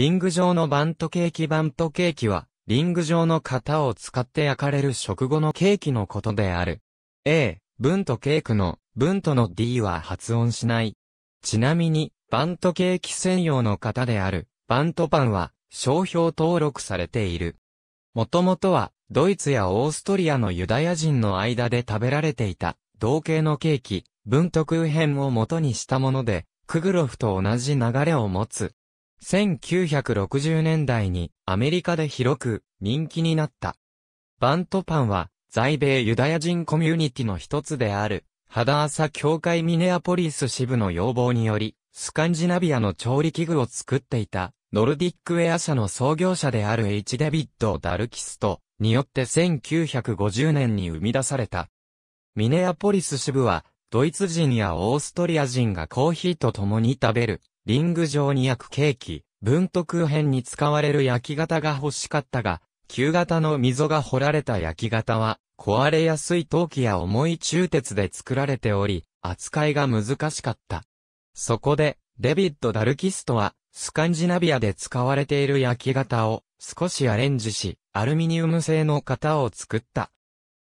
リング状のバントケーキバントケーキは、リング状の型を使って焼かれる食後のケーキのことである。A、文とケークの、文との D は発音しない。ちなみに、バントケーキ専用の型である、バントパンは、商標登録されている。もともとは、ドイツやオーストリアのユダヤ人の間で食べられていた、同型のケーキ、文と空編を元にしたもので、クグロフと同じ流れを持つ。1960年代にアメリカで広く人気になった。バントパンは在米ユダヤ人コミュニティの一つであるハダーサ教会ミネアポリス支部の要望によりスカンジナビアの調理器具を作っていたノルディックウェア社の創業者である H. デビッド・ダルキストによって1950年に生み出された。ミネアポリス支部はドイツ人やオーストリア人がコーヒーと共に食べるリング状に焼くケーキ、文徳編に使われる焼き型が欲しかったが、旧型の溝が掘られた焼き型は、壊れやすい陶器や重い鋳鉄で作られており、扱いが難しかった。そこで、デビッド・ダルキストは、スカンジナビアで使われている焼き型を少しアレンジし、アルミニウム製の型を作った。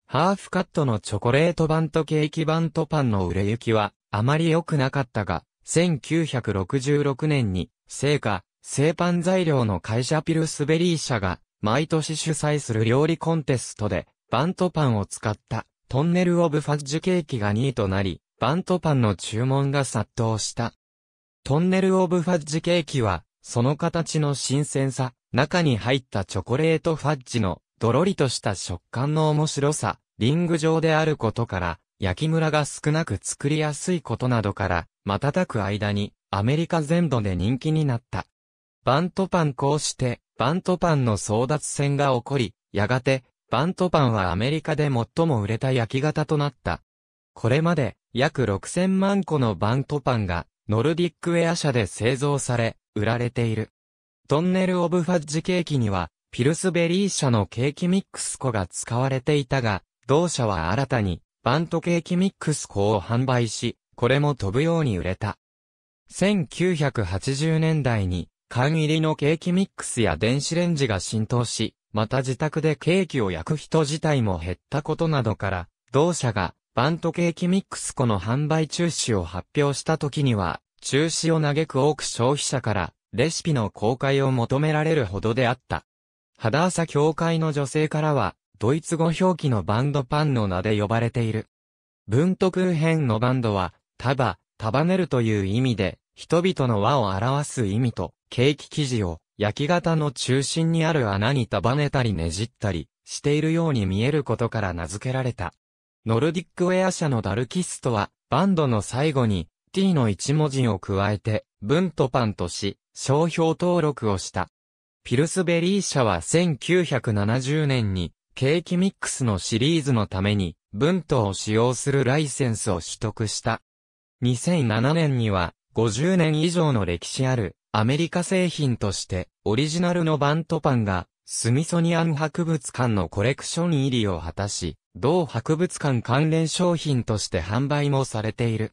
ハーフカットのチョコレート版とケーキ版とパンの売れ行きはあまり良くなかったが、1966年に、聖火、製パン材料の会社ピルスベリー社が、毎年主催する料理コンテストで、バントパンを使った、トンネルオブファッジケーキが2位となり、バントパンの注文が殺到した。トンネルオブファッジケーキは、その形の新鮮さ、中に入ったチョコレートファッジの、どろりとした食感の面白さ、リング状であることから、焼きムラが少なく作りやすいことなどから、瞬く間に、アメリカ全土で人気になった。バントパンこうして、バントパンの争奪戦が起こり、やがて、バントパンはアメリカで最も売れた焼き型となった。これまで、約6000万個のバントパンが、ノルディックウェア社で製造され、売られている。トンネルオブファッジケーキには、ピルスベリー社のケーキミックス粉が使われていたが、同社は新たに、バントケーキミックス粉を販売し、これも飛ぶように売れた。1980年代に、缶入りのケーキミックスや電子レンジが浸透し、また自宅でケーキを焼く人自体も減ったことなどから、同社がバントケーキミックス粉の販売中止を発表した時には、中止を嘆く多く消費者から、レシピの公開を求められるほどであった。肌朝協会の女性からは、ドイツ語表記のバンドパンの名で呼ばれている。文徳編のバンドは、束、束ねるという意味で、人々の輪を表す意味と、ケーキ生地を焼き型の中心にある穴に束ねたりねじったりしているように見えることから名付けられた。ノルディックウェア社のダルキストは、バンドの最後に t の一文字を加えて、文とパンとし、商標登録をした。ピルスベリー社は1970年に、ケーキミックスのシリーズのために、文とを使用するライセンスを取得した。2007年には、50年以上の歴史ある、アメリカ製品として、オリジナルのバントパンが、スミソニアン博物館のコレクション入りを果たし、同博物館関連商品として販売もされている。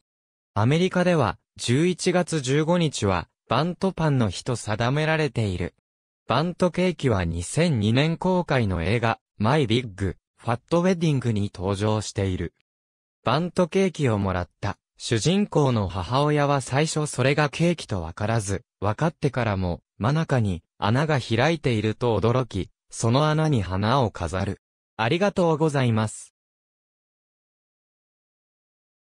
アメリカでは、11月15日は、バントパンの日と定められている。バントケーキは2002年公開の映画、マイビッグ、ファットウェディングに登場している。バントケーキをもらった主人公の母親は最初それがケーキとわからず、分かってからも、真中に穴が開いていると驚き、その穴に花を飾る。ありがとうございます。